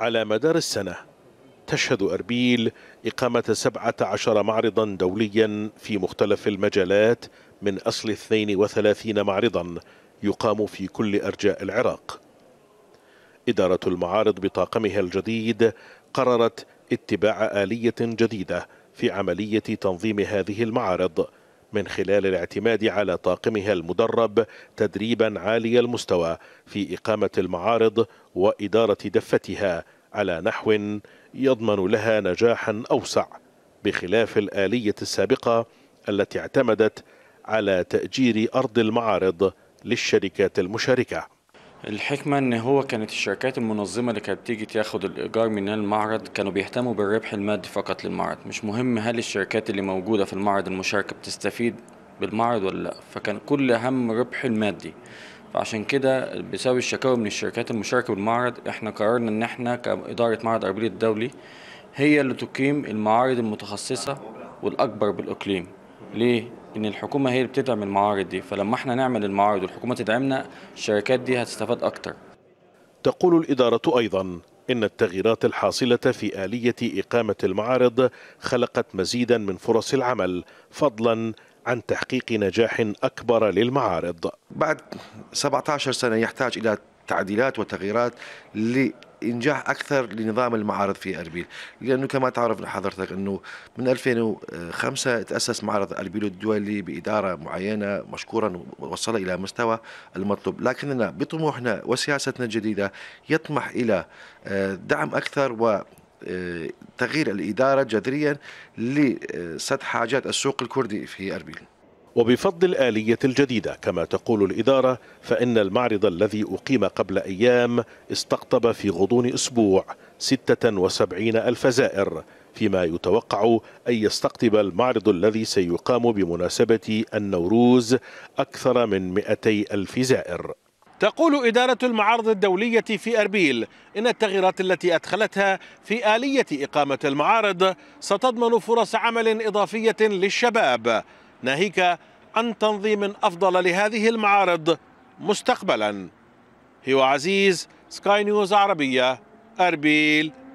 على مدار السنة تشهد أربيل إقامة 17 معرضا دوليا في مختلف المجالات من أصل 32 معرضا يقام في كل أرجاء العراق إدارة المعارض بطاقمها الجديد قررت اتباع آلية جديدة في عملية تنظيم هذه المعارض من خلال الاعتماد على طاقمها المدرب تدريبا عالي المستوى في إقامة المعارض وإدارة دفتها على نحو يضمن لها نجاحا أوسع بخلاف الآلية السابقة التي اعتمدت على تأجير أرض المعارض للشركات المشاركة الحكمة ان هو كانت الشركات المنظمة اللي كانت بتيجي تاخد الايجار من المعرض كانوا بيهتموا بالربح المادي فقط للمعرض مش مهم هل الشركات اللي موجودة في المعرض المشاركة بتستفيد بالمعرض ولا لا فكان كل اهم ربح المادي فعشان كده بسبب الشكاوى من الشركات المشاركة بالمعرض احنا قررنا ان احنا كإدارة معرض اربيل الدولي هي اللي تقيم المعارض المتخصصة والاكبر بالاقليم ليه ان الحكومه هي اللي بتدعم المعارض دي فلما احنا نعمل المعارض والحكومه تدعمنا الشركات دي هتستفاد اكتر تقول الاداره ايضا إن التغييرات الحاصلة في آلية إقامة المعارض خلقت مزيدا من فرص العمل فضلا عن تحقيق نجاح أكبر للمعارض بعد 17 سنة يحتاج إلى تعديلات وتغييرات لإنجاح أكثر لنظام المعارض في أربيل لأنه كما تعرف حضرتك أنه من 2005 تأسس معرض أربيل الدولي بإدارة معينة مشكورا وصل إلى مستوى المطلوب لكننا بطموحنا وسياستنا الجديدة يطمح إلى آه، دعم أكثر و آه، تغيير الإدارة جذريا لسد حاجات السوق الكردي في أربيل وبفضل الآلية الجديدة كما تقول الإدارة فإن المعرض الذي أقيم قبل أيام استقطب في غضون أسبوع 76 ألف زائر فيما يتوقع أن يستقطب المعرض الذي سيقام بمناسبة النوروز أكثر من 200 ألف زائر تقول إدارة المعارض الدولية في أربيل إن التغييرات التي أدخلتها في آلية إقامة المعارض ستضمن فرص عمل إضافية للشباب ناهيك عن تنظيم أفضل لهذه المعارض مستقبلا هو عزيز سكاي نيوز عربية أربيل